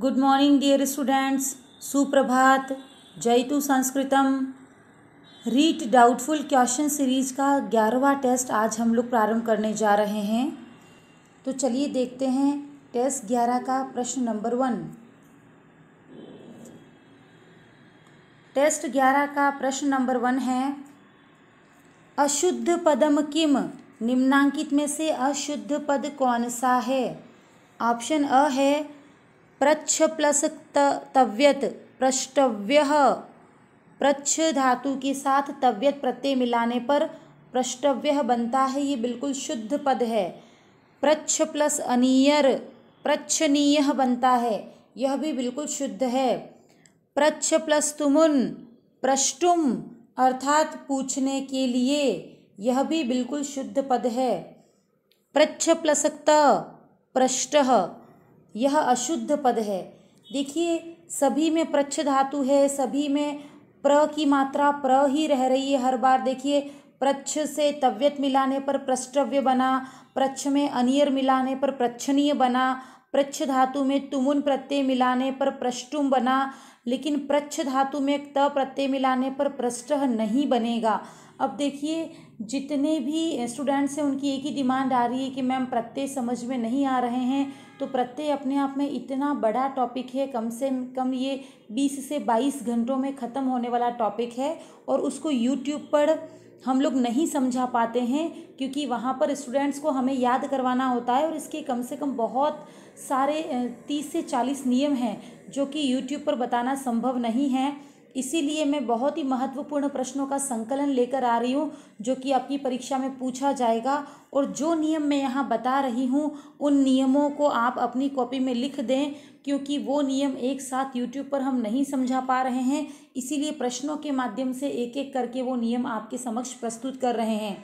good morning dear students सुप्रभात जय टू संस्कृतम रीट डाउटफुल क्वेश्चन सीरीज का ग्यारहवा टेस्ट आज हम लोग प्रारंभ करने जा रहे हैं तो चलिए देखते हैं टेस्ट ग्यारह का प्रश्न नंबर वन टेस्ट ग्यारह का प्रश्न नंबर वन है अशुद्ध पदम किम निम्नांकित में से अशुद्ध पद कौन सा है ऑप्शन अ है प्रच्छ प्लस तव्यत पृष्टव्य प्रच्छ धातु के साथ तव्यत प्रत्यय मिलाने पर प्रष्टव्य बनता है ये बिल्कुल शुद्ध पद है प्रच्छ प्लस अनियर प्रच्छनीय बनता है यह भी बिल्कुल शुद्ध है प्रच्छ प्लस तुमुन प्रष्टुम अर्थात पूछने के लिए यह भी बिल्कुल शुद्ध पद है प्रच्छ प्लस त यह अशुद्ध पद है देखिए सभी में प्रच्छ धातु है सभी में प्र की मात्रा प्र ही रह रही है हर बार देखिए प्रच्छ से तव्यत मिलाने पर प्रष्टव्य बना प्रच्छ में अनियर मिलाने पर प्रच्छनीय बना प्रच्छ धातु में तुमुन प्रत्यय मिलाने पर प्रष्टुम बना लेकिन प्रच्छ धातु में त प्रत्यय मिलाने पर प्रष्ट नहीं बनेगा अब देखिए जितने भी स्टूडेंट्स हैं उनकी एक ही डिमांड आ रही है कि मैम प्रत्यय समझ में नहीं आ रहे हैं तो प्रत्यय अपने आप में इतना बड़ा टॉपिक है कम से कम ये बीस से बाईस घंटों में ख़त्म होने वाला टॉपिक है और उसको यूट्यूब पर हम लोग नहीं समझा पाते हैं क्योंकि वहाँ पर स्टूडेंट्स को हमें याद करवाना होता है और इसके कम से कम बहुत सारे तीस से चालीस नियम हैं जो कि यूट्यूब पर बताना संभव नहीं है इसीलिए मैं बहुत ही महत्वपूर्ण प्रश्नों का संकलन लेकर आ रही हूँ जो कि आपकी परीक्षा में पूछा जाएगा और जो नियम मैं यहाँ बता रही हूँ उन नियमों को आप अपनी कॉपी में लिख दें क्योंकि वो नियम एक साथ यूट्यूब पर हम नहीं समझा पा रहे हैं इसीलिए प्रश्नों के माध्यम से एक एक करके वो नियम आपके समक्ष प्रस्तुत कर रहे हैं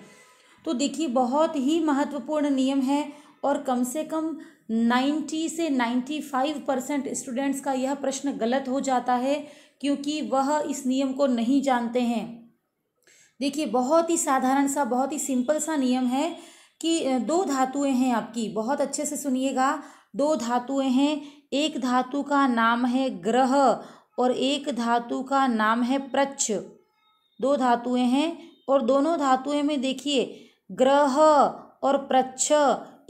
तो देखिए बहुत ही महत्वपूर्ण नियम है और कम से कम 90 से 95 परसेंट स्टूडेंट्स का यह प्रश्न गलत हो जाता है क्योंकि वह इस नियम को नहीं जानते हैं देखिए बहुत ही साधारण सा बहुत ही सिंपल सा नियम है कि दो धातुएं हैं आपकी बहुत अच्छे से सुनिएगा दो धातुएं हैं एक धातु का नाम है ग्रह और एक धातु का नाम है प्रच्छ दो धातुएं हैं और दोनों धातुएं में देखिए ग्रह और प्रच्छ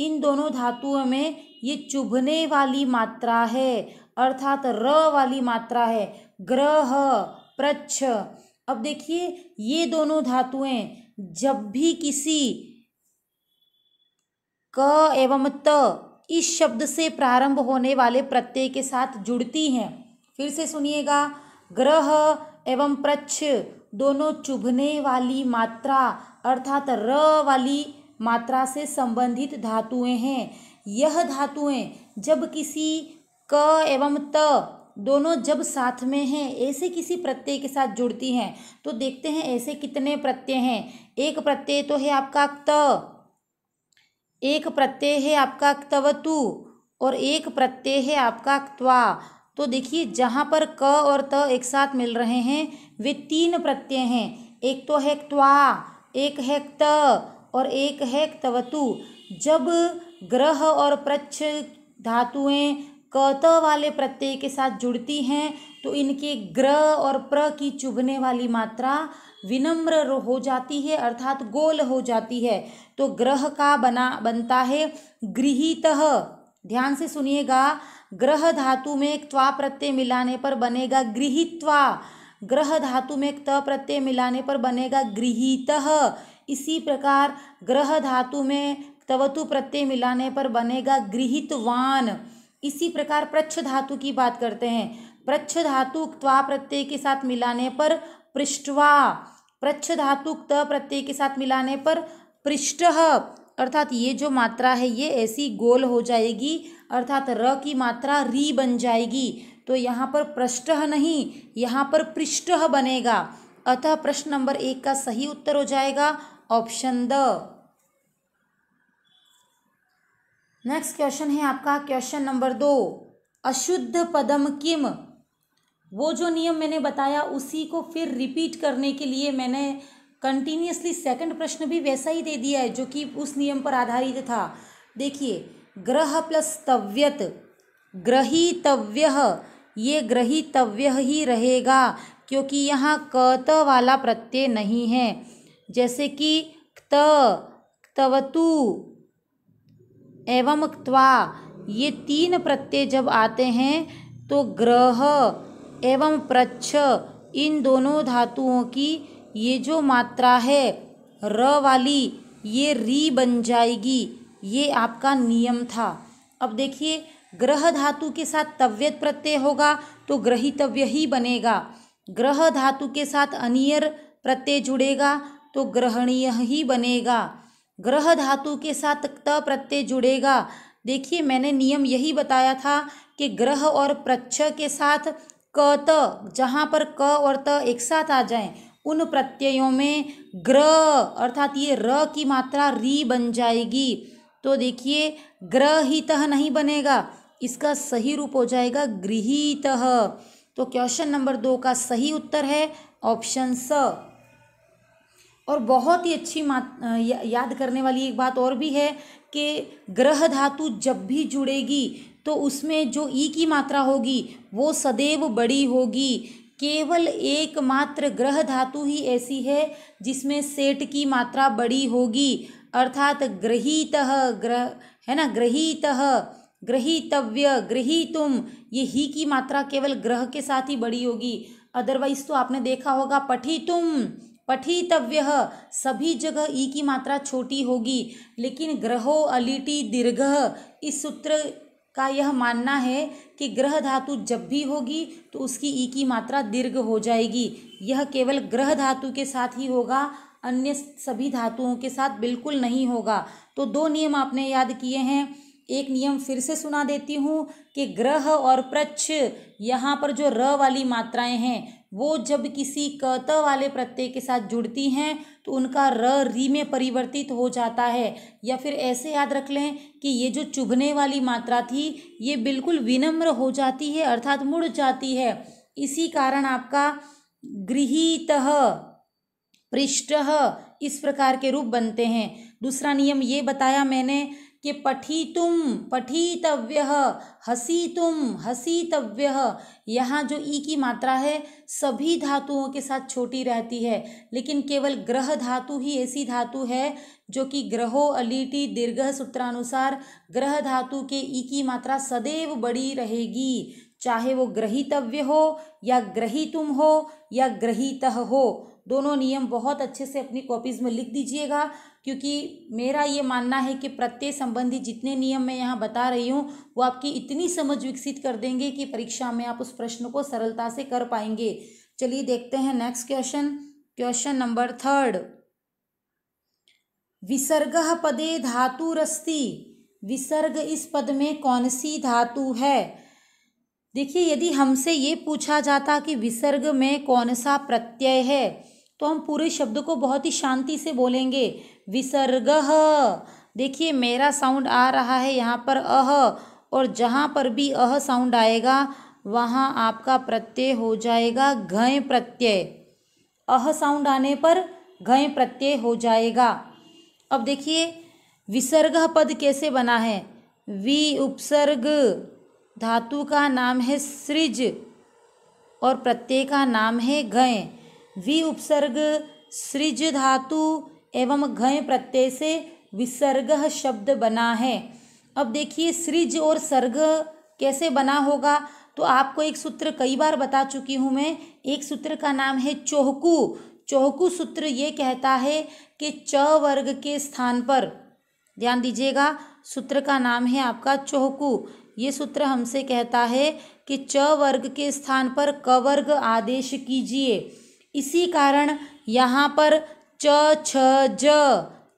इन दोनों धातुओं में ये चुभने वाली मात्रा है अर्थात र वाली मात्रा है ग्रह प्रच्छ अब देखिए ये दोनों धातुएं जब भी किसी क एवं त इस शब्द से प्रारंभ होने वाले प्रत्यय के साथ जुड़ती हैं फिर से सुनिएगा ग्रह एवं प्रच्छ दोनों चुभने वाली मात्रा अर्थात र वाली मात्रा से संबंधित धातुएं हैं यह धातुएं जब किसी क एवं त दोनों जब साथ में हैं ऐसे किसी प्रत्यय के साथ जुड़ती हैं तो देखते हैं ऐसे कितने प्रत्यय हैं एक प्रत्यय तो है आपका त एक प्रत्यय है आपका क्तवतु और एक प्रत्यय है आपका क्वा तो देखिए जहाँ पर क और त एक साथ मिल रहे हैं वे तीन प्रत्यय हैं एक तो है क्वा एक है क्त और एक है तवतु जब ग्रह और प्रच्छ धातुएं कत वाले प्रत्यय के साथ जुड़ती हैं तो इनके ग्रह और प्र की चुभने वाली मात्रा विनम्र हो जाती है अर्थात गोल हो जाती है तो ग्रह का बना बनता है गृहित ध्यान से सुनिएगा ग्रह धातु में एक त्वा प्रत्यय मिलाने पर बनेगा गृहित्वा ग्रह धातु में एक त प्रत्यय मिलाने पर बनेगा गृहित इसी प्रकार ग्रह धातु में तवतु प्रत्यय मिलाने पर बनेगा गृहितवान इसी प्रकार प्रच्छ धातु की बात करते हैं प्रच्छ धातु त्वा प्रत्यय के साथ मिलाने पर पृष्ठवा प्रच्छ धातु त प्रत्यय के साथ मिलाने पर पृष्ठ अर्थात ये जो मात्रा है ये ऐसी गोल हो जाएगी अर्थात र की मात्रा री बन जाएगी तो यहाँ पर पृष्ठ नहीं यहाँ पर पृष्ठ बनेगा अतः प्रश्न नंबर एक का सही उत्तर हो जाएगा ऑप्शन द नेक्स्ट क्वेश्चन है आपका क्वेश्चन नंबर दो अशुद्ध पदम किम वो जो नियम मैंने बताया उसी को फिर रिपीट करने के लिए मैंने कंटिन्यूसली सेकंड प्रश्न भी वैसा ही दे दिया है जो कि उस नियम पर आधारित था देखिए ग्रह प्लस तव्यत ग्रहीतव्य ये ग्रहीतव्य ही रहेगा क्योंकि यहाँ क त वाला प्रत्यय नहीं है जैसे कि त तवतु एवं क्वा ये तीन प्रत्यय जब आते हैं तो ग्रह एवं प्रच्छ इन दोनों धातुओं की ये जो मात्रा है र वाली ये री बन जाएगी ये आपका नियम था अब देखिए ग्रह धातु के साथ तव्यत प्रत्यय होगा तो ग्रहितव्य ही बनेगा ग्रह धातु के साथ अनियर प्रत्यय जुड़ेगा तो ग्रहणीय ही बनेगा ग्रह धातु के साथ त प्रत्यय जुड़ेगा देखिए मैंने नियम यही बताया था कि ग्रह और प्रच्छ के साथ क त जहाँ पर क और त एक साथ आ जाए उन प्रत्ययों में ग्र अर्थात ये र की मात्रा री बन जाएगी तो देखिए ग्रहित नहीं बनेगा इसका सही रूप हो जाएगा गृहित तो क्वेश्चन नंबर दो का सही उत्तर है ऑप्शन स और बहुत ही अच्छी मात याद करने वाली एक बात और भी है कि ग्रह धातु जब भी जुड़ेगी तो उसमें जो ई e की मात्रा होगी वो सदैव बड़ी होगी केवल एकमात्र ग्रह धातु ही ऐसी है जिसमें सेठ की मात्रा बड़ी होगी अर्थात ग्रहीत ग्रह है ना ग्रहीत ग्रहीतव्य तुम ये ही की मात्रा केवल ग्रह के साथ ही बड़ी होगी अदरवाइज तो आपने देखा होगा पठितुम पठितव्य सभी जगह ई की मात्रा छोटी होगी लेकिन ग्रहो अलिटी दीर्घ इस सूत्र का यह मानना है कि ग्रह धातु जब भी होगी तो उसकी ई की मात्रा दीर्घ हो जाएगी यह केवल ग्रह धातु के साथ ही होगा अन्य सभी धातुओं के साथ बिल्कुल नहीं होगा तो दो नियम आपने याद किए हैं एक नियम फिर से सुना देती हूँ कि ग्रह और प्रच्छ यहाँ पर जो र वाली मात्राएं हैं वो जब किसी कत वाले प्रत्यय के साथ जुड़ती हैं तो उनका र री में परिवर्तित हो जाता है या फिर ऐसे याद रख लें कि ये जो चुभने वाली मात्रा थी ये बिल्कुल विनम्र हो जाती है अर्थात मुड़ जाती है इसी कारण आपका गृहित पृष्ठ इस प्रकार के रूप बनते हैं दूसरा नियम ये बताया मैंने कि पठितुम पठितव्य हसीतुम हसीतव्य यहाँ जो ई की मात्रा है सभी धातुओं के साथ छोटी रहती है लेकिन केवल ग्रह धातु ही ऐसी धातु है जो कि ग्रहो अलीटी दीर्घ सूत्रानुसार ग्रह धातु के ई की मात्रा सदैव बड़ी रहेगी चाहे वो ग्रहितव्य हो या ग्रहितुम हो या ग्रहित हो दोनों नियम बहुत अच्छे से अपनी कॉपीज़ में लिख दीजिएगा क्योंकि मेरा ये मानना है कि प्रत्यय संबंधी जितने नियम मैं यहाँ बता रही हूँ वो आपकी इतनी समझ विकसित कर देंगे कि परीक्षा में आप उस प्रश्न को सरलता से कर पाएंगे चलिए देखते हैं next question question number third विसर्ग पदे धातु रस्ती विसर्ग इस पद में कौन सी धातु है देखिए यदि हमसे ये पूछा जाता कि विसर्ग में कौन सा प्रत्यय है तो हम पूरे शब्द को बहुत ही शांति से बोलेंगे विसर्ग देखिए मेरा साउंड आ रहा है यहाँ पर अह और जहाँ पर भी अह साउंड आएगा वहाँ आपका प्रत्यय हो जाएगा घय प्रत्यय अह साउंड आने पर घय प्रत्यय हो जाएगा अब देखिए विसर्ग पद कैसे बना है वि उपसर्ग धातु का नाम है सृज और प्रत्यय का नाम है घय वि उपसर्ग सृज धातु एवं घय प्रत्यय से विसर्ग शब्द बना है अब देखिए सृज और सर्ग कैसे बना होगा तो आपको एक सूत्र कई बार बता चुकी हूँ मैं एक सूत्र का नाम है चोहकू चोहकू सूत्र ये कहता है कि च वर्ग के स्थान पर ध्यान दीजिएगा सूत्र का नाम है आपका चोहकू ये सूत्र हमसे कहता है कि च वर्ग के स्थान पर क वर्ग आदेश कीजिए इसी कारण यहाँ पर च छ ज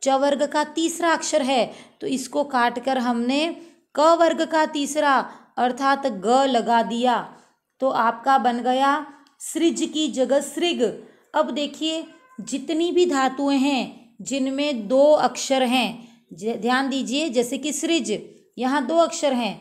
च वर्ग का तीसरा अक्षर है तो इसको काटकर हमने क वर्ग का तीसरा अर्थात ग लगा दिया तो आपका बन गया सृज की जगह सृग अब देखिए जितनी भी धातुएं हैं जिनमें दो अक्षर हैं ध्यान दीजिए जैसे कि सृज यहाँ दो अक्षर हैं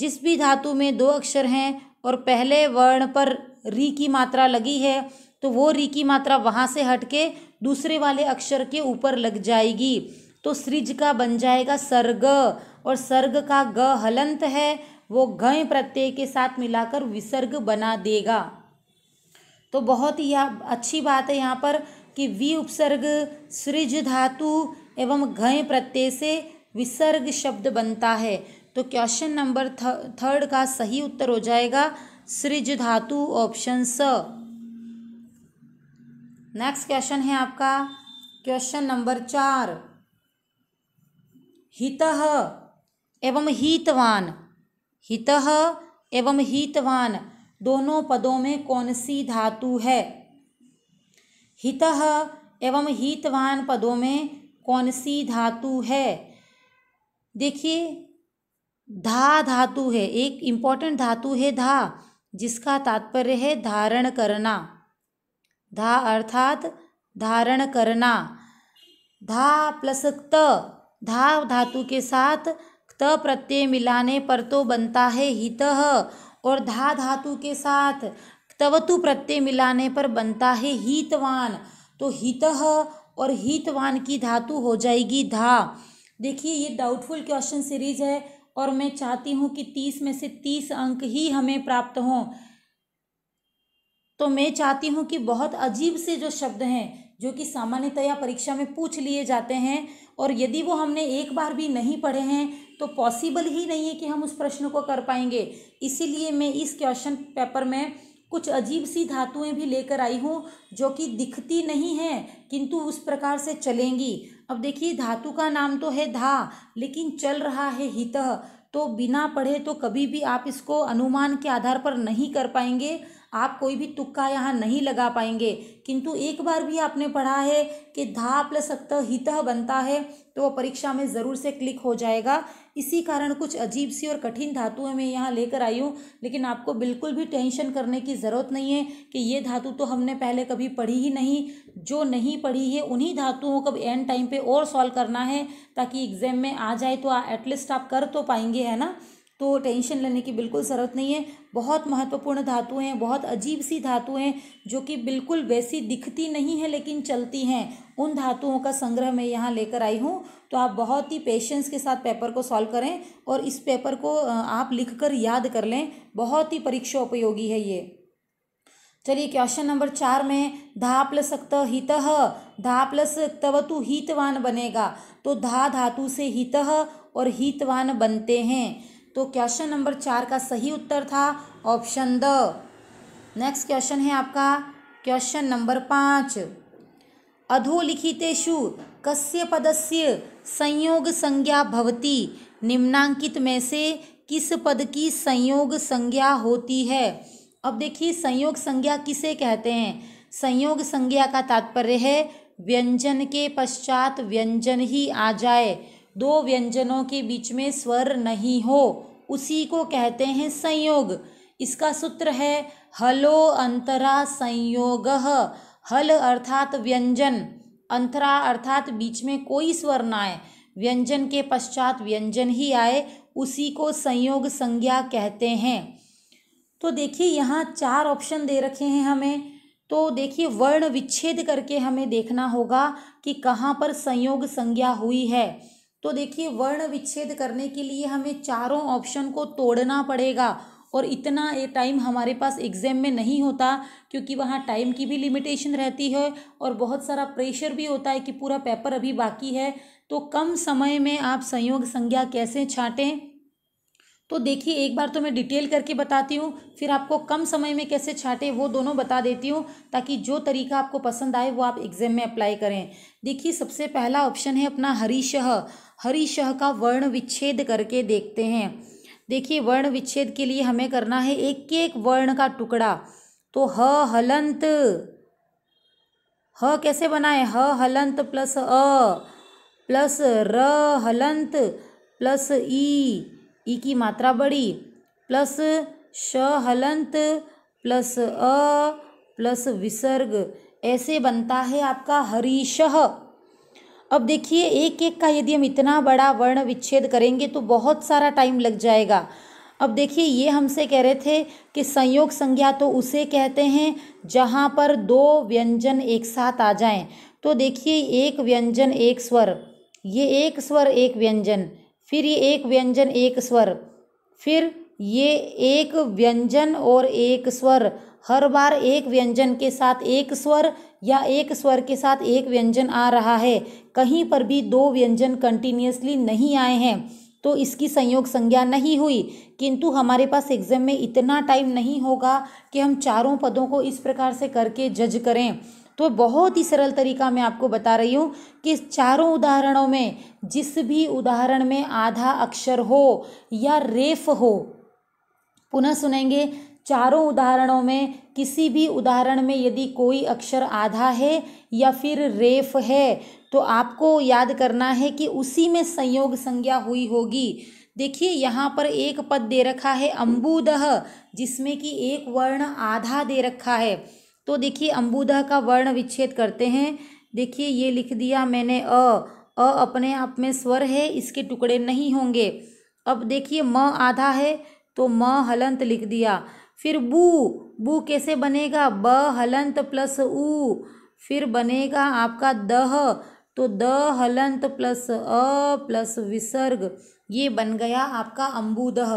जिस भी धातु में दो अक्षर हैं और पहले वर्ण पर री की मात्रा लगी है तो वो री की मात्रा वहाँ से हट के दूसरे वाले अक्षर के ऊपर लग जाएगी तो सृज का बन जाएगा सर्ग और सर्ग का ग हलंत है वो गय प्रत्यय के साथ मिलाकर विसर्ग बना देगा तो बहुत ही अच्छी बात है यहाँ पर कि वी उपसर्ग सृज धातु एवं घय प्रत्यय से विसर्ग शब्द बनता है तो क्वेश्चन नंबर थर्ड का सही उत्तर हो जाएगा सृज धातु ऑप्शन स नेक्स्ट क्वेश्चन है आपका क्वेश्चन नंबर चार हित एवं हितवान हित एवं हितवान दोनों पदों में कौन सी धातु है हित एवं हितवान पदों में कौन सी धातु है देखिए धा धातु है एक इम्पॉर्टेंट धातु है धा जिसका तात्पर्य है धारण करना धा अर्थात धारण करना धा प्लस त धा धातु के साथ त प्रत्यय मिलाने पर तो बनता है हित और धा धातु के साथ तवतु प्रत्यय मिलाने पर बनता है हितवान तो हित और हितवान की धातु हो जाएगी धा देखिए ये डाउटफुल क्वेश्चन सीरीज है और मैं चाहती हूँ कि तीस में से तीस अंक ही हमें प्राप्त हों तो मैं चाहती हूँ कि बहुत अजीब से जो शब्द हैं जो कि सामान्यतया परीक्षा में पूछ लिए जाते हैं और यदि वो हमने एक बार भी नहीं पढ़े हैं तो पॉसिबल ही नहीं है कि हम उस प्रश्न को कर पाएंगे इसीलिए मैं इस क्वेश्चन पेपर में कुछ अजीब सी धातुएं भी लेकर आई हूँ जो कि दिखती नहीं हैं किंतु उस प्रकार से चलेंगी अब देखिए धातु का नाम तो है धा लेकिन चल रहा है हित तो बिना पढ़े तो कभी भी आप इसको अनुमान के आधार पर नहीं कर पाएंगे आप कोई भी तुक्का यहाँ नहीं लगा पाएंगे किंतु एक बार भी आपने पढ़ा है कि धा प्लस अक्त हित बनता है तो वो परीक्षा में ज़रूर से क्लिक हो जाएगा इसी कारण कुछ अजीब सी और कठिन धातुएं मैं यहाँ लेकर आई हूँ लेकिन आपको बिल्कुल भी टेंशन करने की ज़रूरत नहीं है कि ये धातु तो हमने पहले कभी पढ़ी ही नहीं जो नहीं पढ़ी है उन्हीं धातुओं को एंड टाइम पर और सॉल्व करना है ताकि एग्ज़ाम में आ जाए तो एटलीस्ट आप कर तो पाएंगे है ना तो टेंशन लेने की बिल्कुल ज़रूरत नहीं है बहुत महत्वपूर्ण धातुएं हैं बहुत अजीब सी धातुएं हैं जो कि बिल्कुल वैसी दिखती नहीं है लेकिन चलती हैं उन धातुओं का संग्रह मैं यहाँ लेकर आई हूँ तो आप बहुत ही पेशेंस के साथ पेपर को सॉल्व करें और इस पेपर को आप लिख कर याद कर लें बहुत ही परीक्षा उपयोगी है ये चलिए क्वेश्चन नंबर चार में धा प्लस अक्त हित धा प्लस तवतु हितवान बनेगा तो धा धातु से हित और हितवान बनते हैं तो क्वेश्चन नंबर चार का सही उत्तर था ऑप्शन द नेक्स्ट क्वेश्चन है आपका क्वेश्चन नंबर पाँच अधोलिखितेशु कस्य पदस्य संयोग संज्ञा भवती निम्नांकित में से किस पद की संयोग संज्ञा होती है अब देखिए संयोग संज्ञा किसे कहते हैं संयोग संज्ञा का तात्पर्य है व्यंजन के पश्चात व्यंजन ही आ जाए दो व्यंजनों के बीच में स्वर नहीं हो उसी को कहते हैं संयोग इसका सूत्र है हलो अंतरा संयोग हल अर्थात व्यंजन अंतरा अर्थात बीच में कोई स्वर ना आए व्यंजन के पश्चात व्यंजन ही आए उसी को संयोग संज्ञा कहते हैं तो देखिए यहाँ चार ऑप्शन दे रखे हैं हमें तो देखिए वर्ण विच्छेद करके हमें देखना होगा कि कहाँ पर संयोग संज्ञा हुई है तो देखिए वर्ण विच्छेद करने के लिए हमें चारों ऑप्शन को तोड़ना पड़ेगा और इतना ये टाइम हमारे पास एग्ज़ाम में नहीं होता क्योंकि वहाँ टाइम की भी लिमिटेशन रहती है और बहुत सारा प्रेशर भी होता है कि पूरा पेपर अभी बाकी है तो कम समय में आप संयोग संज्ञा कैसे छाँटें तो देखिए एक बार तो मैं डिटेल करके बताती हूँ फिर आपको कम समय में कैसे छाटे वो दोनों बता देती हूँ ताकि जो तरीका आपको पसंद आए वो आप एग्ज़ाम में अप्लाई करें देखिए सबसे पहला ऑप्शन है अपना हरीशह हरीशह का वर्ण विच्छेद करके देखते हैं देखिए वर्ण विच्छेद के लिए हमें करना है एक एक वर्ण का टुकड़ा तो ह हलंत ह कैसे बनाए ह हलंत प्लस अ प्लस र हलंत प्लस ई ई की मात्रा बढ़ी प्लस श हलंत प्लस अ प्लस विसर्ग ऐसे बनता है आपका हरीशह अब देखिए एक एक का यदि हम इतना बड़ा वर्ण विच्छेद करेंगे तो बहुत सारा टाइम लग जाएगा अब देखिए ये हमसे कह रहे थे कि संयोग संज्ञा तो उसे कहते हैं जहाँ पर दो व्यंजन एक साथ आ जाएं तो देखिए एक व्यंजन एक स्वर ये एक स्वर एक व्यंजन फिर ये एक व्यंजन एक स्वर फिर ये एक व्यंजन और एक स्वर हर बार एक व्यंजन के साथ एक स्वर या एक स्वर के साथ एक व्यंजन आ रहा है कहीं पर भी दो व्यंजन कंटिन्यूसली नहीं आए हैं तो इसकी संयोग संज्ञा नहीं हुई किंतु हमारे पास एग्जाम में इतना टाइम नहीं होगा कि हम चारों पदों को इस प्रकार से करके जज करें तो बहुत ही सरल तरीका मैं आपको बता रही हूँ कि चारों उदाहरणों में जिस भी उदाहरण में आधा अक्षर हो या रेफ हो पुनः सुनेंगे चारों उदाहरणों में किसी भी उदाहरण में यदि कोई अक्षर आधा है या फिर रेफ है तो आपको याद करना है कि उसी में संयोग संज्ञा हुई होगी देखिए यहाँ पर एक पद दे रखा है अम्बुदह जिसमें कि एक वर्ण आधा दे रखा है तो देखिए अंबुदा का वर्ण विच्छेद करते हैं देखिए ये लिख दिया मैंने अ अ अपने आप में स्वर है इसके टुकड़े नहीं होंगे अब देखिए म आधा है तो म हलंत लिख दिया फिर बू बू कैसे बनेगा ब हलंत प्लस उ फिर बनेगा आपका दह तो द हलंत प्लस अ प्लस विसर्ग ये बन गया आपका अम्बुदह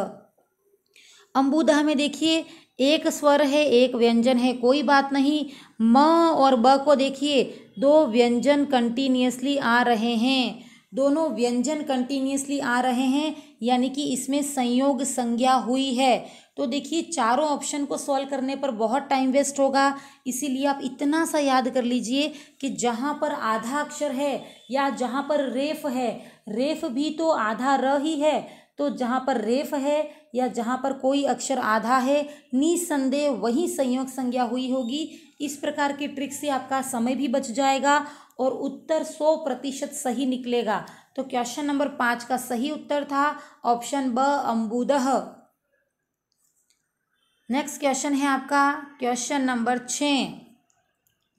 अम्बुदह में देखिए एक स्वर है एक व्यंजन है कोई बात नहीं म और ब को देखिए दो व्यंजन कंटिन्यूसली आ रहे हैं दोनों व्यंजन कंटिन्यूसली आ रहे हैं यानी कि इसमें संयोग संज्ञा हुई है तो देखिए चारों ऑप्शन को सॉल्व करने पर बहुत टाइम वेस्ट होगा इसीलिए आप इतना सा याद कर लीजिए कि जहाँ पर आधा अक्षर है या जहाँ पर रेफ है रेफ भी तो आधा र ही है तो जहाँ पर रेफ है या जहाँ पर कोई अक्षर आधा है निसंदेह वही संयोग संज्ञा हुई होगी इस प्रकार के ट्रिक से आपका समय भी बच जाएगा और उत्तर सौ प्रतिशत सही निकलेगा तो क्वेश्चन नंबर पाँच का सही उत्तर था ऑप्शन ब अम्बुद नेक्स्ट क्वेश्चन है आपका क्वेश्चन नंबर छ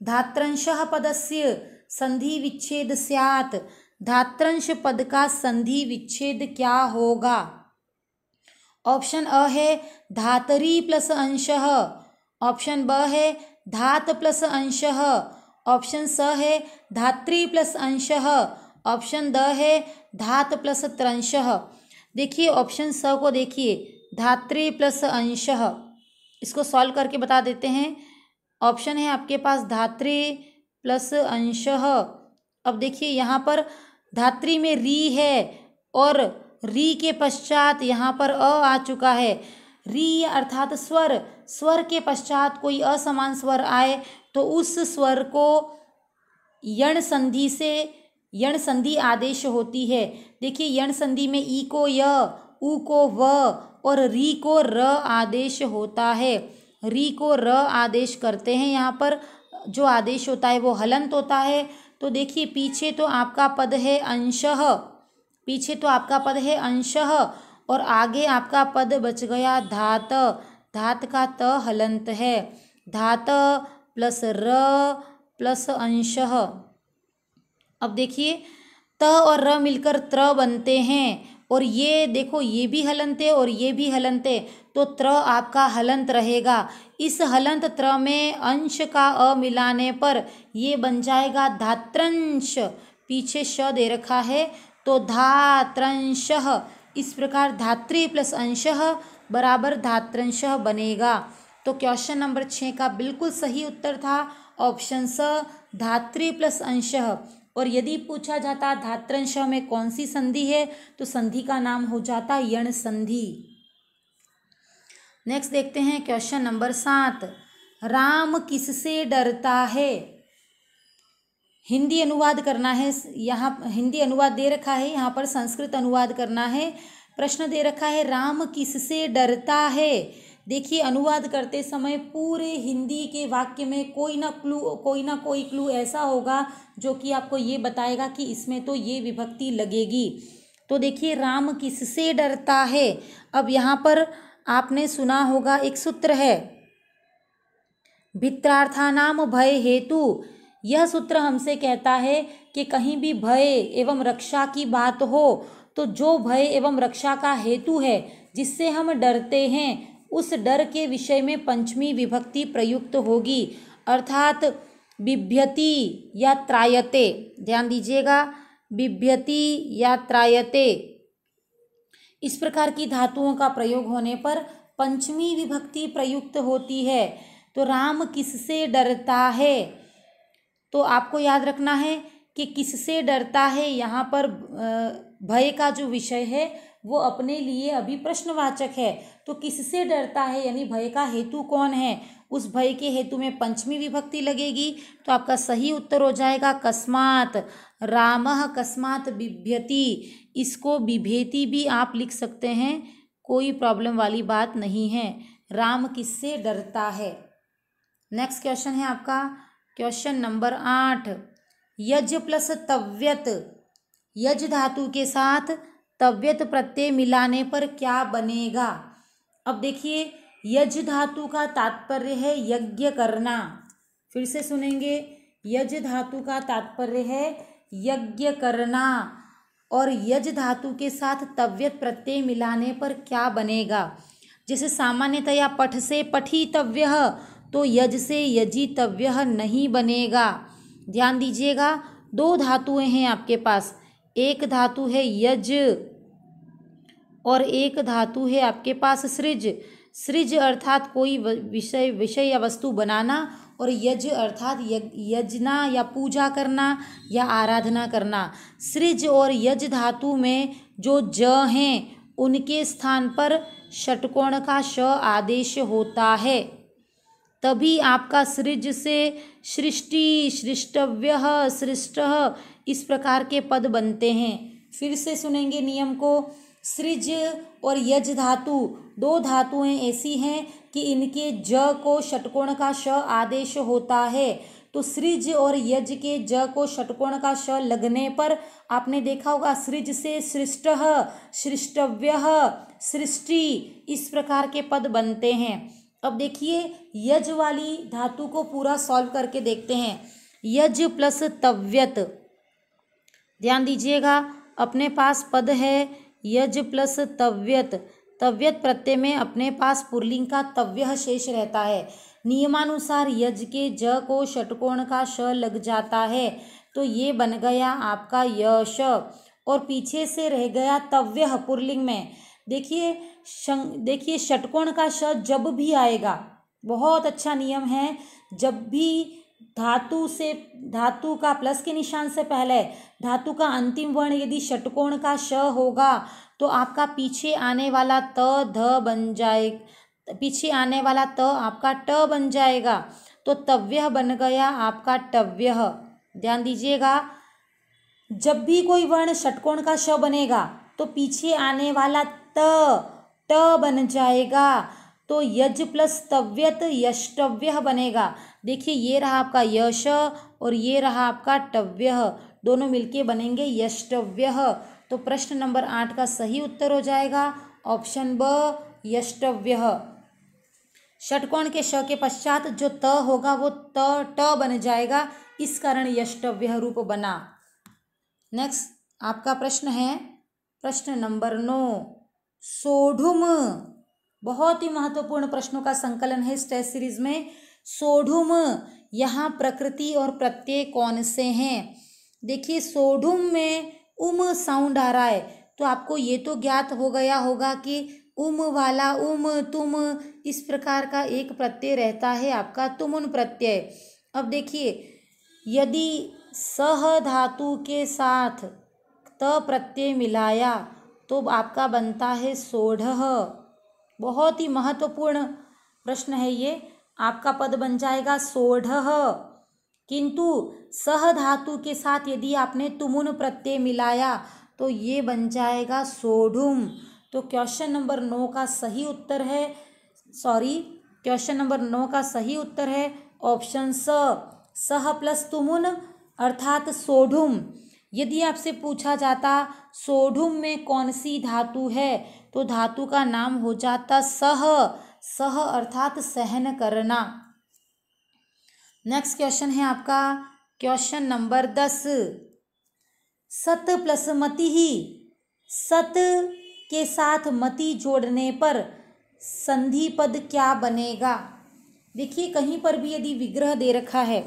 धात्रंश पदस्य संधि विच्छेद सियात धात्रांश पद का संधि विच्छेद क्या होगा ऑप्शन अ है धातरी प्लस अंश ऑप्शन ब है धात प्लस अंश ऑप्शन स है धात्री प्लस अंश ऑप्शन द है धात प्लस त्रंश देखिए ऑप्शन स को देखिए धात्री प्लस अंश इसको सॉल्व करके बता देते हैं ऑप्शन है आपके पास धात्री प्लस अंश अब देखिए यहाँ पर धात्री में री है और री के पश्चात यहाँ पर अ आ चुका है री अर्थात स्वर स्वर के पश्चात कोई असमान स्वर आए तो उस स्वर को यण संधि से यण संधि आदेश होती है देखिए यण संधि में ई को य उ को व और री को र आदेश होता है री को र आदेश करते हैं यहाँ पर जो आदेश होता है वो हलंत होता है तो देखिए पीछे तो आपका पद है अंश पीछे तो आपका पद है अंश और आगे आपका पद बच गया धात धात का त हलंत है धात प्लस र प्लस अंश अब देखिए त और र मिलकर त्र बनते हैं और ये देखो ये भी हलनते और ये भी हलंते तो त्र आपका हलंत रहेगा इस हलंत त्र में अंश का अ मिलाने पर ये बन जाएगा धात्रंश पीछे श दे रखा है तो धात्रंश इस प्रकार धात्री प्लस अंश बराबर धात्रंश बनेगा तो क्वेश्चन नंबर छः का बिल्कुल सही उत्तर था ऑप्शन स धात्री प्लस अंश और यदि पूछा जाता धात्रंश में कौन सी संधि है तो संधि का नाम हो जाता यण संधि नेक्स्ट देखते हैं क्वेश्चन नंबर सात राम किससे डरता है हिंदी अनुवाद करना है यहाँ हिंदी अनुवाद दे रखा है यहाँ पर संस्कृत अनुवाद करना है प्रश्न दे रखा है राम किससे डरता है देखिए अनुवाद करते समय पूरे हिंदी के वाक्य में कोई ना क्लू कोई ना कोई क्लू ऐसा होगा जो कि आपको ये बताएगा कि इसमें तो ये विभक्ति लगेगी तो देखिए राम किससे डरता है अब यहाँ पर आपने सुना होगा एक सूत्र है भित्रार्थानाम भय हेतु यह सूत्र हमसे कहता है कि कहीं भी भय एवं रक्षा की बात हो तो जो भय एवं रक्षा का हेतु है जिससे हम डरते हैं उस डर के विषय में पंचमी विभक्ति प्रयुक्त होगी अर्थात बिभ्यति या त्रायते ध्यान दीजिएगा बिभ्यति या त्रायते इस प्रकार की धातुओं का प्रयोग होने पर पंचमी विभक्ति प्रयुक्त होती है तो राम किससे डरता है तो आपको याद रखना है कि किससे डरता है यहाँ पर भय का जो विषय है वो अपने लिए अभी प्रश्नवाचक है तो किससे डरता है यानी भय का हेतु कौन है उस भय के हेतु में पंचमी विभक्ति लगेगी तो आपका सही उत्तर हो जाएगा कस्मात राम कस्मात बिभ्यति इसको बिभेति भी आप लिख सकते हैं कोई प्रॉब्लम वाली बात नहीं है राम किससे डरता है नेक्स्ट क्वेश्चन है आपका क्वेश्चन नंबर आठ यज प्लस तव्यत यज धातु के साथ तव्यत प्रत्यय मिलाने पर क्या बनेगा अब देखिए यज धातु का तात्पर्य है यज्ञ करना फिर से सुनेंगे यज धातु का तात्पर्य है यज्ञ करना और यज धातु के साथ तव्यत प्रत्यय मिलाने पर क्या बनेगा जैसे सामान्यतया पठ से पठितव्य तो यज से यजितव्य नहीं बनेगा ध्यान दीजिएगा दो धातुएं हैं आपके पास एक धातु है यज और एक धातु है आपके पास सृज सृज अर्थात कोई विषय विषय या वस्तु बनाना और यज्ञ अर्थात यजना या पूजा करना या आराधना करना सृज और यज धातु में जो ज हैं उनके स्थान पर षटकोण का श आदेश होता है तभी आपका सृज से सृष्टि सृष्टव्य सृष्ट इस प्रकार के पद बनते हैं फिर से सुनेंगे नियम को सृज और यज धातु दो धातुएं ऐसी हैं कि इनके ज को षटकोण का श आदेश होता है तो सृज और यज के ज को षटकोण का श लगने पर आपने देखा होगा सृज से सृष्ट सृष्टव्य सृष्टि इस प्रकार के पद बनते हैं अब देखिए यज वाली धातु को पूरा सॉल्व करके देखते हैं यज प्लस तव्यत ध्यान दीजिएगा अपने पास पद है यज प्लस तव्यत तव्यत प्रत्यय में अपने पास पुरलिंग का तव्य शेष रहता है नियमानुसार यज के ज को षटकोण का श लग जाता है तो ये बन गया आपका यश और पीछे से रह गया तव्य पुरलिंग में देखिए देखिए षटकोण का श जब भी आएगा बहुत अच्छा नियम है जब भी धातु से धातु का प्लस के निशान से पहले धातु का अंतिम वर्ण यदि षटकोण का श होगा तो आपका पीछे आने वाला त ध बन जाए पीछे आने वाला त आपका ट बन जाएगा तो तव्य बन गया आपका टव्य ध्यान दीजिएगा जब भी कोई वर्ण षटकोण का श बनेगा तो पीछे आने वाला त ट बन जाएगा तो यज प्लस तव्यत यष्टव्य बनेगा देखिए ये रहा आपका यश और ये रहा आपका टव्य दोनों मिलके बनेंगे यष्टव्य तो प्रश्न नंबर आठ का सही उत्तर हो जाएगा ऑप्शन ब यष्टव्य षटकोण के श के पश्चात जो त होगा वो त ट बन जाएगा इस कारण यष्टव्य रूप बना नेक्स्ट आपका प्रश्न है प्रश्न नंबर नौ सोढ़ुम बहुत ही महत्वपूर्ण प्रश्नों का संकलन है इस टेस्ट सीरीज में सोढ़ुम यहाँ प्रकृति और प्रत्यय कौन से हैं देखिए सोढ़ुम में उम साउंड आ रहा है तो आपको ये तो ज्ञात हो गया होगा कि उम वाला उम तुम इस प्रकार का एक प्रत्यय रहता है आपका तुम उन प्रत्यय अब देखिए यदि सह धातु के साथ त प्रत्यय मिलाया तो आपका बनता है सोढ़ बहुत ही महत्वपूर्ण प्रश्न है ये आपका पद बन जाएगा सोढ़ किंतु सह धातु के साथ यदि आपने तुमुन प्रत्यय मिलाया तो ये बन जाएगा सोढ़ुम तो क्वेश्चन नंबर नौ का सही उत्तर है सॉरी क्वेश्चन नंबर नौ का सही उत्तर है ऑप्शन स सह प्लस तुमुन अर्थात सोढ़ुम यदि आपसे पूछा जाता सोढ़ुम में कौन सी धातु है तो धातु का नाम हो जाता सह सह अर्थात सहन करना नेक्स्ट क्वेश्चन है आपका क्वेश्चन नंबर दस सत प्लस मति ही सत के साथ मति जोड़ने पर संधि पद क्या बनेगा देखिए कहीं पर भी यदि विग्रह दे रखा है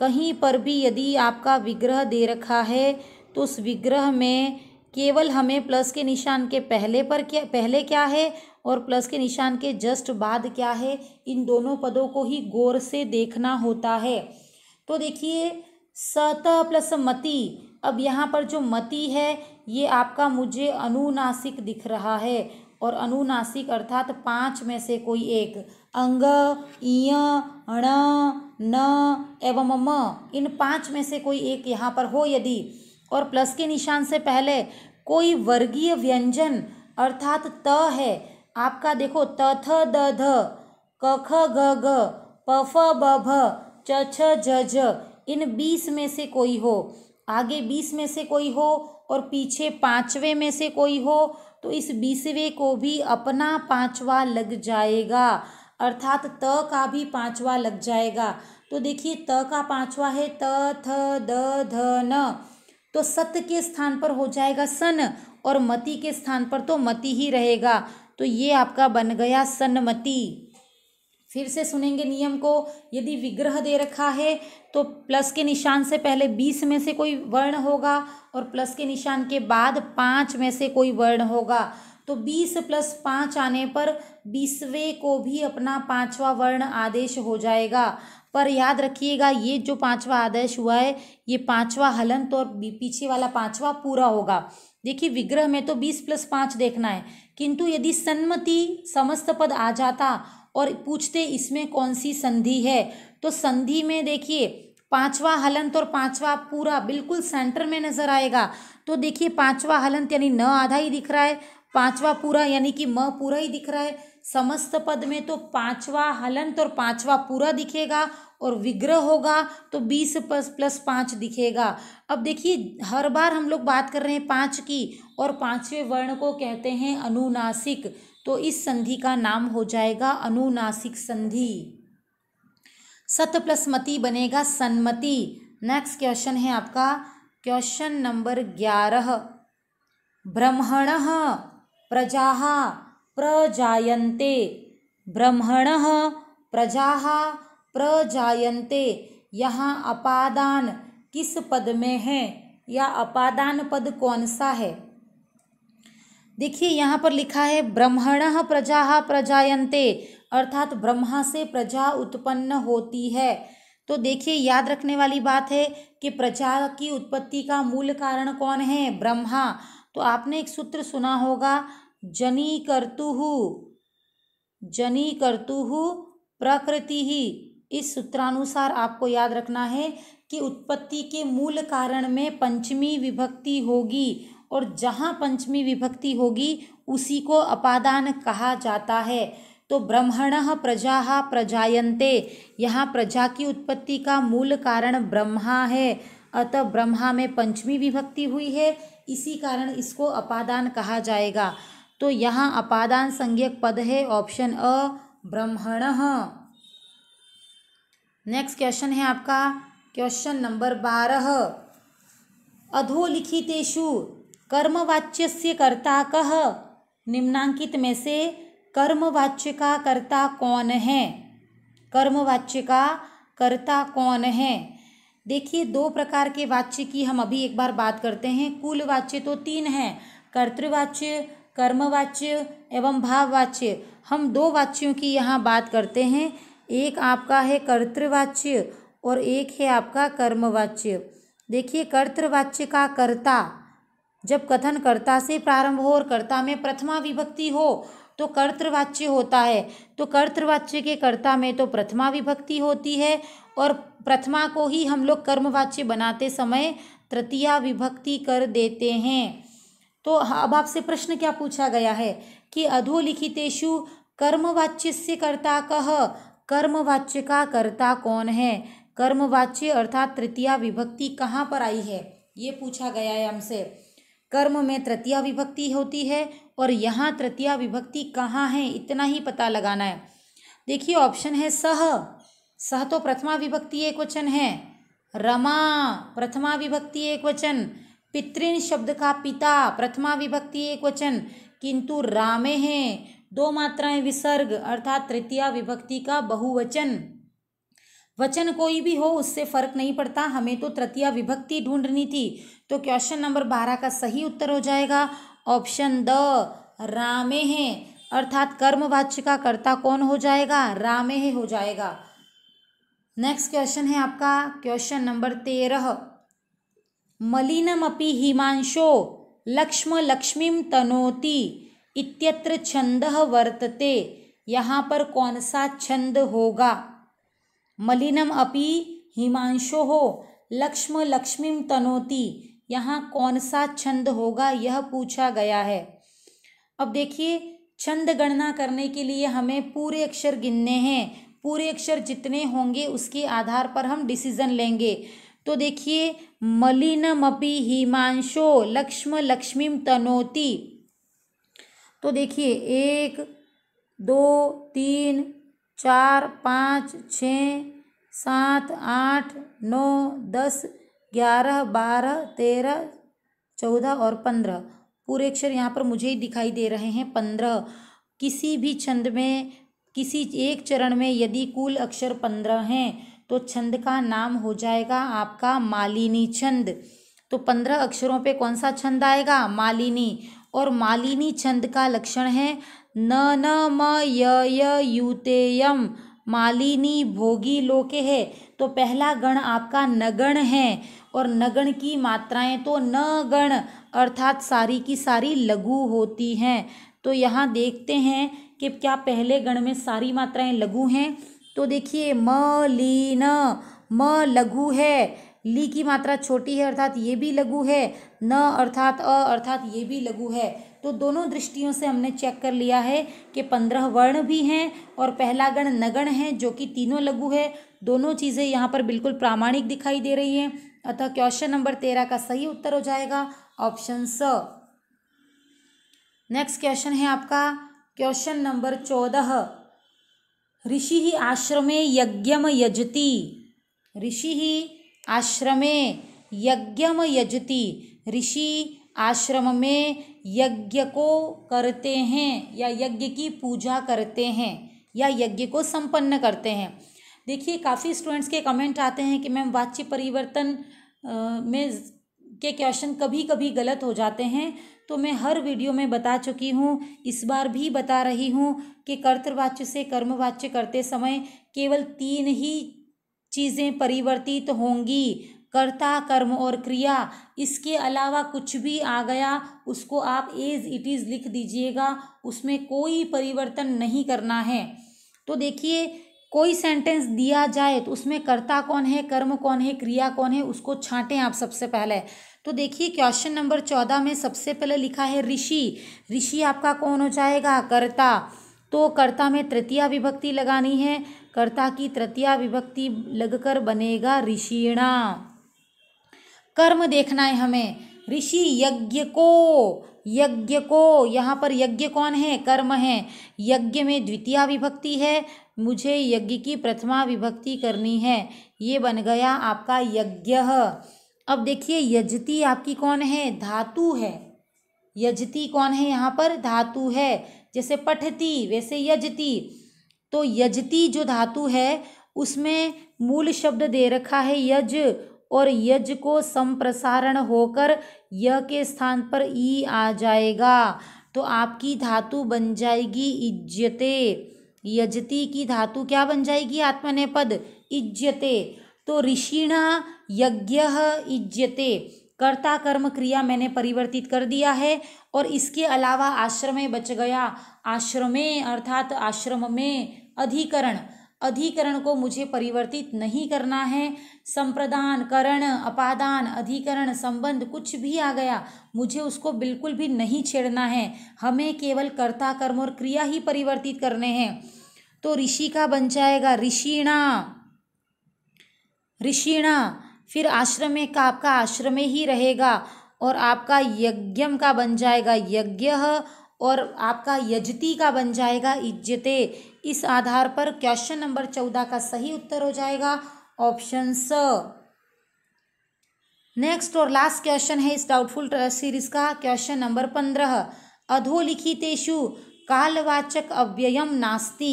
कहीं पर भी यदि आपका विग्रह दे रखा है तो उस विग्रह में केवल हमें प्लस के निशान के पहले पर क्या पहले क्या है और प्लस के निशान के जस्ट बाद क्या है इन दोनों पदों को ही गौर से देखना होता है तो देखिए सत प्लस मति अब यहाँ पर जो मति है ये आपका मुझे अनुनासिक दिख रहा है और अनुनासिक अर्थात पाँच में से कोई एक अंग इय अण न एवं म इन पाँच में से कोई एक यहाँ पर हो यदि और प्लस के निशान से पहले कोई वर्गीय व्यंजन अर्थात त है आपका देखो त थ द ध क ख ग घ प फ ब भ च छ ज ज इन बीस में से कोई हो आगे बीस में से कोई हो और पीछे पाँचवें में से कोई हो तो इस बीसवें को भी अपना पाँचवा लग जाएगा अर्थात त का भी पाँचवा लग जाएगा तो देखिए त का पाँचवा है त थ द ध न तो सत्य के स्थान पर हो जाएगा सन और मति के स्थान पर तो मति ही रहेगा तो ये आपका बन गया सनमति फिर से सुनेंगे नियम को यदि विग्रह दे रखा है तो प्लस के निशान से पहले बीस में से कोई वर्ण होगा और प्लस के निशान के बाद पाँच में से कोई वर्ण होगा तो बीस प्लस पाँच आने पर बीसवें को भी अपना पांचवा वर्ण आदेश हो जाएगा पर याद रखिएगा ये जो पांचवा आदेश हुआ है ये पांचवा हलन तो और पीछे वाला पांचवा पूरा होगा देखिए विग्रह में तो बीस प्लस पाँच देखना है किंतु यदि सन्मति समस्त पद आ जाता और पूछते इसमें कौन सी संधि है तो संधि में देखिए पांचवा हलंत तो और पांचवा पूरा बिल्कुल सेंटर में नजर आएगा तो देखिए पांचवा हलंत यानी न आधा ही दिख रहा है पांचवा पूरा यानी कि म पूरा ही दिख रहा है समस्त पद में तो पांचवा हलंत और पांचवा पूरा दिखेगा और विग्रह होगा तो बीस प्लस प्लस पाँच दिखेगा अब देखिए हर बार हम लोग बात कर रहे हैं पाँच की और पाँचवें वर्ण को कहते हैं अनुनासिक तो इस संधि का नाम हो जाएगा अनुनासिक संधि सत प्लस मति बनेगा सन्मति नेक्स्ट क्वेश्चन है आपका क्वेश्चन नंबर ग्यारह ब्रह्मण प्रजा प्रजाते ब्रह्मण प्रजा प्रजाते यहाँ अपादान किस पद में है या अपादान पद कौन सा है देखिए यहाँ पर लिखा है ब्रह्मण प्रजा प्रजायन्ते अर्थात ब्रह्मा से प्रजा उत्पन्न होती है तो देखिए याद रखने वाली बात है कि प्रजा की उत्पत्ति का मूल कारण कौन है ब्रह्मा तो आपने एक सूत्र सुना होगा जनी कर्तु जनी कर्तु प्रकृति ही इस सूत्रानुसार आपको याद रखना है कि उत्पत्ति के मूल कारण में पंचमी विभक्ति होगी और जहाँ पंचमी विभक्ति होगी उसी को अपादान कहा जाता है तो ब्रह्मण प्रजा प्रजायन्ते यहाँ प्रजा की उत्पत्ति का मूल कारण ब्रह्मा है अतः ब्रह्मा में पंचमी विभक्ति हुई है इसी कारण इसको अपादान कहा जाएगा तो यहाँ अपादान संज्ञक पद है ऑप्शन अ ब्रह्मण नेक्स्ट क्वेश्चन है आपका क्वेश्चन नंबर बारह अधोलिखितेशु कर्मवाच्य से कर्ता कह निम्नांकित में से कर्मवाच्य का कर्ता कौन है कर्मवाच्य का कर्ता कौन है देखिए दो प्रकार के वाच्य की हम अभी एक बार बात करते हैं कुल वाच्य तो तीन हैं कर्तृवाच्य कर्मवाच्य एवं भाववाच्य हम दो वाच्यों की यहाँ बात करते हैं एक आपका है कर्तृवाच्य और एक है आपका कर्मवाच्य देखिए कर्तृवाच्य का कर्ता जब कथन कर्ता से प्रारंभ हो और कर्ता में प्रथमा विभक्ति हो तो कर्तृवाच्य होता है तो कर्तृवाच्य के कर्ता में तो प्रथमा विभक्ति होती है और प्रथमा को ही हम लोग कर्मवाच्य बनाते समय तृतीया विभक्ति कर देते हैं तो अब आपसे प्रश्न क्या पूछा गया है कि अधोलिखितेशु कर्मवाच्य से कर्ता कह कर्मवाच्य का कर्ता कौन है कर्मवाच्य अर्थात तृतीय विभक्ति कहाँ पर आई है ये पूछा गया है हमसे कर्म में तृतीय विभक्ति होती है और यहाँ तृतीय विभक्ति कहाँ है इतना ही पता लगाना है देखिए ऑप्शन है सह सह तो प्रथमा विभक्ति एक वचन है रमा प्रथमा विभक्ति एक वचन पितृण शब्द का पिता प्रथमा विभक्ति एक वचन किंतु रामे हैं दो मात्राएं विसर्ग अर्थात तृतीया विभक्ति का बहुवचन वचन कोई भी हो उससे फर्क नहीं पड़ता हमें तो तृतीय विभक्ति ढूंढनी थी तो क्वेश्चन नंबर बारह का सही उत्तर हो जाएगा ऑप्शन द रामे हैं अर्थात कर्मवाच्य का कर्ता कौन हो जाएगा रामे हो जाएगा नेक्स्ट क्वेश्चन है आपका क्वेश्चन नंबर तेरह मलिनमपि हिमांशो लक्ष्मीम तनोति इत्यत्र छंद वर्तते यहाँ पर कौन सा छंद होगा मलिनम अपि हिमांशो हो लक्ष्म लक्ष्मीम तनोति यहाँ कौन सा छंद होगा यह पूछा गया है अब देखिए छंद गणना करने के लिए हमें पूरे अक्षर गिनने हैं पूरे अक्षर जितने होंगे उसके आधार पर हम डिसीजन लेंगे तो देखिए मलिनमपि हिमांशो लक्ष्म लक्ष्मी तनोती तो देखिए एक दो तीन चार पाँच छ सात आठ नौ दस ग्यारह बारह तेरह चौदह और पंद्रह पूरे अक्षर यहाँ पर मुझे ही दिखाई दे रहे हैं पंद्रह किसी भी छंद में किसी एक चरण में यदि कुल अक्षर पंद्रह हैं तो छंद का नाम हो जाएगा आपका मालिनी छंद तो पंद्रह अक्षरों पे कौन सा छंद आएगा मालिनी और मालिनी छंद का लक्षण है न न म य य युते यम मालिनी भोगी लोके है तो पहला गण आपका नगण है और नगण की मात्राएं तो न गण अर्थात सारी की सारी लघु होती हैं तो यहाँ देखते हैं कि क्या पहले गण में सारी मात्राएं लघु हैं तो देखिए म ली न म लघु है ली की मात्रा छोटी है अर्थात ये भी लघु है न अर्थात अ अर्थात ये भी लघु है तो दोनों दृष्टियों से हमने चेक कर लिया है कि पंद्रह वर्ण भी हैं और पहला गण नगण है जो कि तीनों लघु है दोनों चीज़ें यहाँ पर बिल्कुल प्रामाणिक दिखाई दे रही हैं अतः क्वेश्चन नंबर तेरह का सही उत्तर हो जाएगा ऑप्शन स नेक्स्ट क्वेश्चन है आपका क्वेश्चन नंबर चौदह ऋषि ही आश्रमे यज्ञम यजति ऋषि ही आश्रमे यज्ञम यजति ऋषि आश्रम में यज्ञ को करते हैं या यज्ञ की पूजा करते हैं या यज्ञ को संपन्न करते हैं देखिए काफ़ी स्टूडेंट्स के कमेंट आते हैं कि मैम वाच्य परिवर्तन में के क्वेश्चन कभी कभी गलत हो जाते हैं तो मैं हर वीडियो में बता चुकी हूँ इस बार भी बता रही हूँ कि कर्तवाच्य से कर्मवाच्य करते समय केवल तीन ही चीज़ें परिवर्तित तो होंगी कर्ता कर्म और क्रिया इसके अलावा कुछ भी आ गया उसको आप एज इट इज़ लिख दीजिएगा उसमें कोई परिवर्तन नहीं करना है तो देखिए कोई सेंटेंस दिया जाए तो उसमें कर्ता कौन है कर्म कौन है क्रिया कौन है उसको छांटें आप सबसे पहले तो देखिए क्वेश्चन नंबर चौदह में सबसे पहले लिखा है ऋषि ऋषि आपका कौन हो जाएगा कर्ता तो कर्ता में तृतीया विभक्ति लगानी है कर्ता की तृतीया विभक्ति लगकर बनेगा ऋषिणा कर्म देखना है हमें ऋषि यज्ञ को यज्ञ को यहाँ पर यज्ञ कौन है कर्म है यज्ञ में द्वितीय विभक्ति है मुझे यज्ञ की प्रथमा विभक्ति करनी है ये बन गया आपका यज्ञ अब देखिए यजती आपकी कौन है धातु है यजती कौन है यहाँ पर धातु है जैसे पठती वैसे यजती तो यजती जो धातु है उसमें मूल शब्द दे रखा है यज और यज को संप्रसारण होकर य के स्थान पर ई आ जाएगा तो आपकी धातु बन जाएगी इज्जते यजती की धातु क्या बन जाएगी आत्मनेपद इज्जते तो ऋषिणा यज्ञ इज्जते कर्ता कर्म क्रिया मैंने परिवर्तित कर दिया है और इसके अलावा आश्रम बच गया आश्रमे अर्थात आश्रम में अधिकरण अधिकरण को मुझे परिवर्तित नहीं करना है संप्रदान करण अपादान अधिकरण संबंध कुछ भी आ गया मुझे उसको बिल्कुल भी नहीं छेड़ना है हमें केवल कर्ता कर्म और क्रिया ही परिवर्तित करने हैं तो ऋषि का बन जाएगा ऋषिणा ऋषिणा फिर आश्रम का आपका आश्रम ही रहेगा और आपका यज्ञम का बन जाएगा यज्ञ और आपका यजती का बन जाएगा इज्जते इस आधार पर क्वेश्चन नंबर चौदह का सही उत्तर हो जाएगा ऑप्शन स नेक्स्ट और लास्ट क्वेश्चन है इस डाउटफुल सीरीज का क्वेश्चन नंबर पंद्रह अधोलिखितेशु कालवाचक अव्ययम नास्ति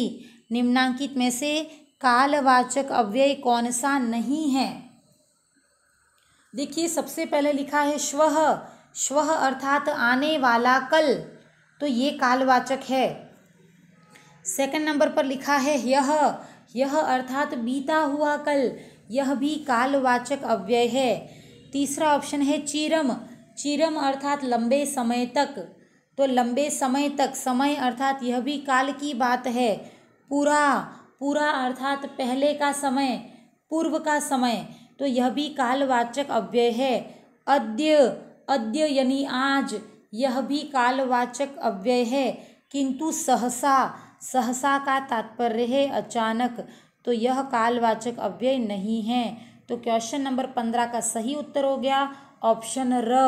निम्नांकित में से कालवाचक अव्यय कौन सा नहीं है देखिए सबसे पहले लिखा है श्व श्व अर्थात आने वाला कल तो ये कालवाचक है सेकंड नंबर पर लिखा है यह यह अर्थात बीता हुआ कल यह भी कालवाचक अव्यय है तीसरा ऑप्शन है चिरम चिरम अर्थात लंबे समय तक तो लंबे समय तक समय अर्थात यह भी काल की बात है पूरा पूरा अर्थात पहले का समय पूर्व का समय तो यह भी कालवाचक अव्यय है अद्य अद्य यानी आज यह भी कालवाचक अव्यय है किंतु सहसा सहसा का तात्पर्य है अचानक तो यह कालवाचक अव्यय नहीं है तो क्वेश्चन नंबर पंद्रह का सही उत्तर हो गया ऑप्शन र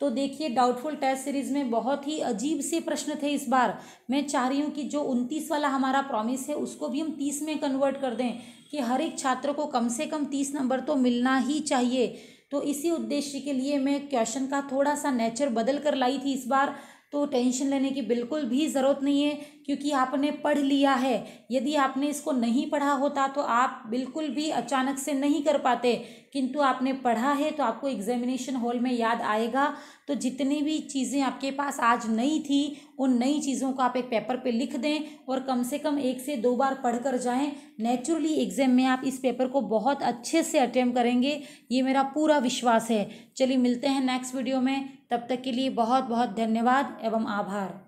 तो देखिए डाउटफुल टेस्ट सीरीज में बहुत ही अजीब से प्रश्न थे इस बार मैं चाह रही हूँ कि जो उनतीस वाला हमारा प्रॉमिस है उसको भी हम तीस में कन्वर्ट कर दें कि हर एक छात्र को कम से कम तीस नंबर तो मिलना ही चाहिए तो इसी उद्देश्य के लिए मैं क्वेश्चन का थोड़ा सा नेचर बदल कर लाई थी इस बार तो टेंशन लेने की बिल्कुल भी ज़रूरत नहीं है क्योंकि आपने पढ़ लिया है यदि आपने इसको नहीं पढ़ा होता तो आप बिल्कुल भी अचानक से नहीं कर पाते किंतु आपने पढ़ा है तो आपको एग्जामिनेशन हॉल में याद आएगा तो जितनी भी चीज़ें आपके पास आज नई थी उन नई चीज़ों को आप एक पेपर पे लिख दें और कम से कम एक से दो बार पढ़ कर जाएँ नेचुरली एग्ज़ाम में आप इस पेपर को बहुत अच्छे से अटेम्प करेंगे ये मेरा पूरा विश्वास है चलिए मिलते हैं नेक्स्ट वीडियो में तब तक के लिए बहुत बहुत धन्यवाद एवं आभार